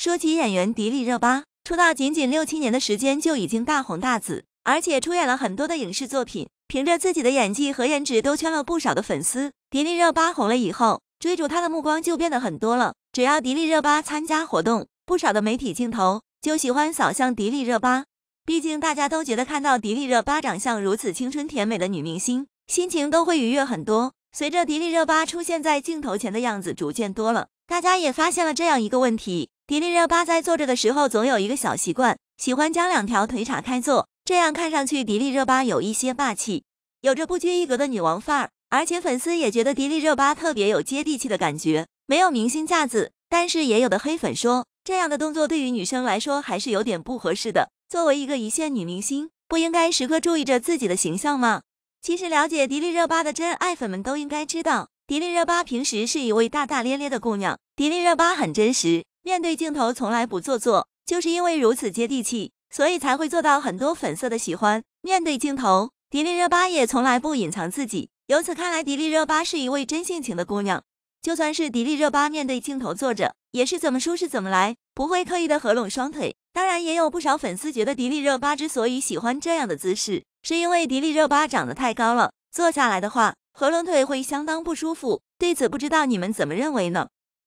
说起演员迪丽热巴，出道仅仅六七年的时间就已经大红大紫，而且出演了很多的影视作品，凭着自己的演技和颜值都圈了不少的粉丝。迪丽热巴红了以后，追逐她的目光就变得很多了。只要迪丽热巴参加活动，不少的媒体镜头就喜欢扫向迪丽热巴。毕竟大家都觉得看到迪丽热巴长相如此青春甜美的女明星，心情都会愉悦很多。随着迪丽热巴出现在镜头前的样子逐渐多了，大家也发现了这样一个问题。迪丽热巴在坐着的时候，总有一个小习惯，喜欢将两条腿岔开坐，这样看上去迪丽热巴有一些霸气，有着不拘一格的女王范儿。而且粉丝也觉得迪丽热巴特别有接地气的感觉，没有明星架子。但是也有的黑粉说，这样的动作对于女生来说还是有点不合适的。作为一个一线女明星，不应该时刻注意着自己的形象吗？其实了解迪丽热巴的真爱粉们都应该知道，迪丽热巴平时是一位大大咧咧的姑娘，迪丽热巴很真实。面对镜头从来不做作，就是因为如此接地气，所以才会做到很多粉丝的喜欢。面对镜头，迪丽热巴也从来不隐藏自己。由此看来，迪丽热巴是一位真性情的姑娘。就算是迪丽热巴面对镜头坐着，也是怎么舒适怎么来，不会刻意的合拢双腿。当然，也有不少粉丝觉得迪丽热巴之所以喜欢这样的姿势，是因为迪丽热巴长得太高了，坐下来的话合拢腿会相当不舒服。对此，不知道你们怎么认为呢？